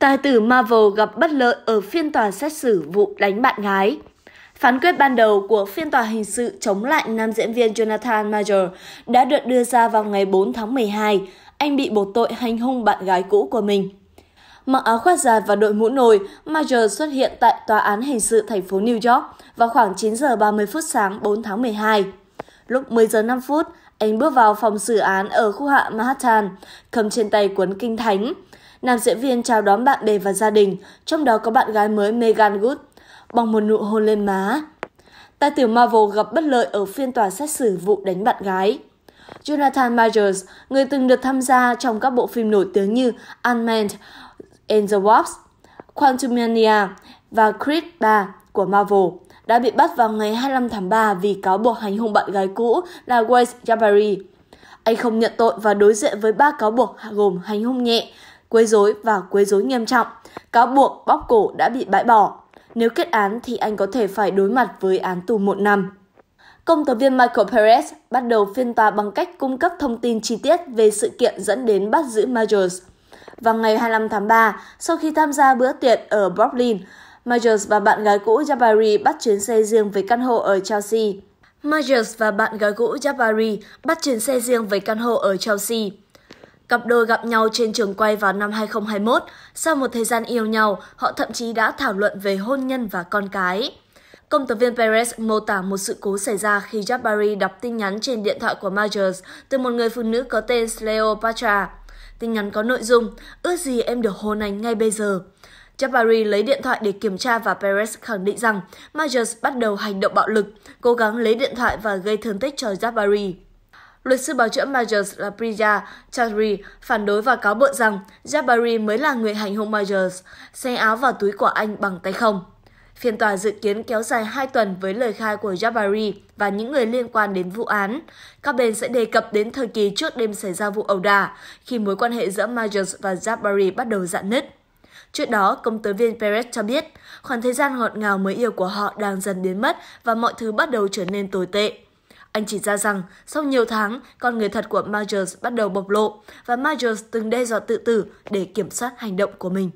Tài tử Marvel gặp bất lợi ở phiên tòa xét xử vụ đánh bạn gái. Phán quyết ban đầu của phiên tòa hình sự chống lại nam diễn viên Jonathan Major đã được đưa ra vào ngày 4 tháng 12. Anh bị buộc tội hành hung bạn gái cũ của mình. Mặc áo khoác dài và đội mũ nồi, Major xuất hiện tại tòa án hình sự thành phố New York vào khoảng 9 giờ 30 phút sáng 4 tháng 12. Lúc 10 giờ 5 phút, anh bước vào phòng xử án ở khu hạ Manhattan, cầm trên tay cuốn kinh thánh. Nam diễn viên chào đón bạn bè và gia đình, trong đó có bạn gái mới Megan Good, bằng một nụ hôn lên má. Tài tử Marvel gặp bất lợi ở phiên tòa xét xử vụ đánh bạn gái. Jonathan Majors, người từng được tham gia trong các bộ phim nổi tiếng như Unmanned, man and the Wasp, Quantumania và Creed 3 của Marvel, đã bị bắt vào ngày 25 tháng 3 vì cáo buộc hành hung bạn gái cũ là Grace Jabari. Anh không nhận tội và đối diện với ba cáo buộc gồm hành hung nhẹ, quấy rối và quấy rối nghiêm trọng, cáo buộc bóc cổ đã bị bãi bỏ. Nếu kết án thì anh có thể phải đối mặt với án tù một năm. Công tố viên Michael Perez bắt đầu phiên tòa bằng cách cung cấp thông tin chi tiết về sự kiện dẫn đến bắt giữ Majors. Vào ngày 25 tháng 3, sau khi tham gia bữa tiệc ở Brooklyn, Majors và bạn gái cũ Jabari bắt chuyến xe riêng về căn hộ ở Chelsea. Majors và bạn gái cũ Jabari bắt chuyến xe riêng về căn hộ ở Chelsea. Cặp đôi gặp nhau trên trường quay vào năm 2021. Sau một thời gian yêu nhau, họ thậm chí đã thảo luận về hôn nhân và con cái. Công tố viên Perez mô tả một sự cố xảy ra khi Jabari đọc tin nhắn trên điện thoại của Majors từ một người phụ nữ có tên Cleopatra. Tin nhắn có nội dung, ước gì em được hôn anh ngay bây giờ. Jabari lấy điện thoại để kiểm tra và Perez khẳng định rằng Majors bắt đầu hành động bạo lực, cố gắng lấy điện thoại và gây thương tích cho Jabari. Luật sư bảo chữa Majors là Priya Chaudhry phản đối và cáo buộc rằng Jabari mới là người hành hung Majors, xé áo vào túi của anh bằng tay không. Phiên tòa dự kiến kéo dài 2 tuần với lời khai của Jabari và những người liên quan đến vụ án. Các bên sẽ đề cập đến thời kỳ trước đêm xảy ra vụ ẩu đả, khi mối quan hệ giữa Majors và Jabari bắt đầu dạn nứt. Trước đó, công tố viên Perez cho biết, khoảng thời gian ngọt ngào mới yêu của họ đang dần biến mất và mọi thứ bắt đầu trở nên tồi tệ. Anh chỉ ra rằng sau nhiều tháng, con người thật của Majors bắt đầu bộc lộ và Majors từng đe dọa tự tử để kiểm soát hành động của mình.